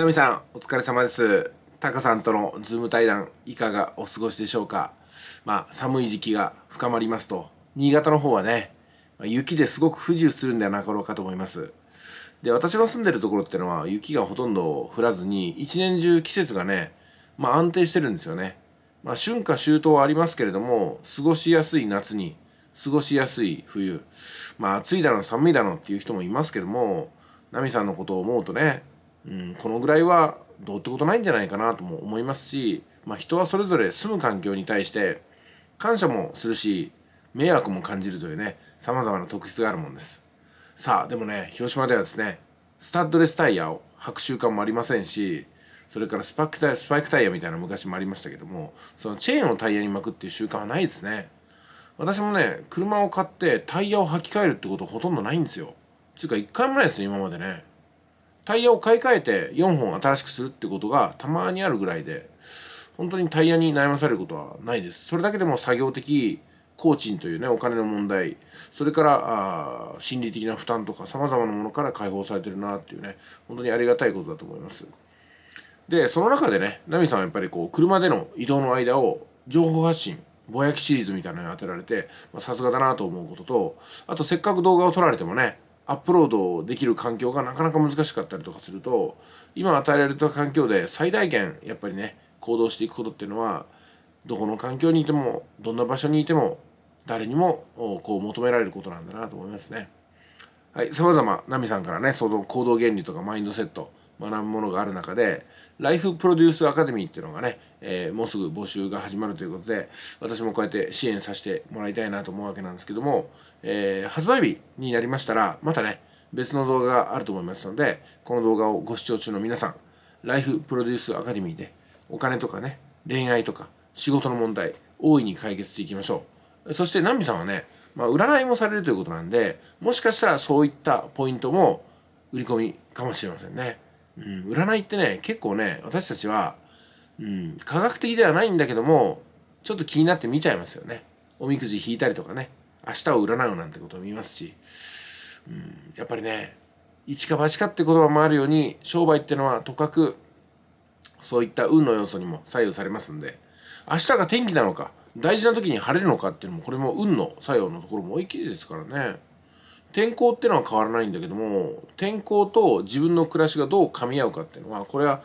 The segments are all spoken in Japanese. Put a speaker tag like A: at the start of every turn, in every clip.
A: ナミさん、お疲れ様です。タカさんとのズーム対談、いかがお過ごしでしょうか。まあ、寒い時期が深まりますと、新潟の方はね、雪ですごく不自由するんではなかろうかと思います。で、私の住んでるところってのは、雪がほとんど降らずに、一年中季節がね、まあ安定してるんですよね。まあ、春夏秋冬はありますけれども、過ごしやすい夏に、過ごしやすい冬、まあ暑いだの寒いだのっていう人もいますけども、ナミさんのことを思うとね、うん、このぐらいはどうってことないんじゃないかなとも思いますし、まあ、人はそれぞれ住む環境に対して感謝もするし迷惑も感じるというねさまざまな特質があるもんですさあでもね広島ではですねスタッドレスタイヤを履く習慣もありませんしそれからスパックタイスパイクタイヤみたいな昔もありましたけどもそのチェーンをタイヤに巻くっていう習慣はないですね私もね車を買ってタイヤを履き替えるってことほとんどないんですよつうか一回もないですよ今までねタイヤを買い替えて4本新しくするってことがたまにあるぐらいで、本当にタイヤに悩まされることはないです。それだけでも作業的、工賃というね、お金の問題、それから、あ心理的な負担とか、さまざまなものから解放されてるなっていうね、本当にありがたいことだと思います。で、その中でね、ナミさんはやっぱりこう、車での移動の間を情報発信、ぼやきシリーズみたいなのに当てられて、さすがだなと思うことと、あとせっかく動画を撮られてもね、アップロードできる環境がなかなか難しかったりとかすると今与えられた環境で最大限やっぱりね行動していくことっていうのはどこの環境にいてもどんな場所にいても誰にもこう求められることなんだなと思いますね。はい、様々ナミさんからねその行動原理とかマインドセット学ぶものがある中でライフプロデュースアカデミーっていうのがね、えー、もうすぐ募集が始まるということで私もこうやって支援させてもらいたいなと思うわけなんですけども、えー、発売日になりましたらまたね別の動画があると思いますのでこの動画をご視聴中の皆さんライフプロデュースアカデミーでお金とかね恋愛とか仕事の問題大いに解決していきましょうそしてナミさんはね、まあ、占いもされるということなんでもしかしたらそういったポイントも売り込みかもしれませんね。うん、占いってね結構ね私たちは、うん、科学的ではないんだけどもちょっと気になって見ちゃいますよねおみくじ引いたりとかね明日を占うなんてことも見ますし、うん、やっぱりね一か八かって言葉もあるように商売ってのはとかくそういった運の要素にも左右されますんで明日が天気なのか大事な時に晴れるのかっていうのもこれも運の作用のところも大きいですからね。天候っていうのは変わらないんだけども天候と自分の暮らしがどう噛み合うかっていうのはこれは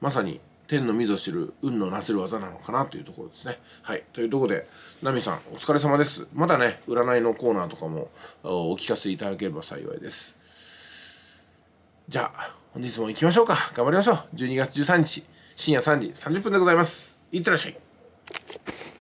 A: まさに天の溝知る運のなせる技なのかなというところですね。はい。というところで、ナミさんお疲れ様です。まだね、占いのコーナーとかもお聞かせいただければ幸いです。じゃあ、本日も行きましょうか。頑張りましょう。12月13日深夜3時30分でございます。いってらっしゃい。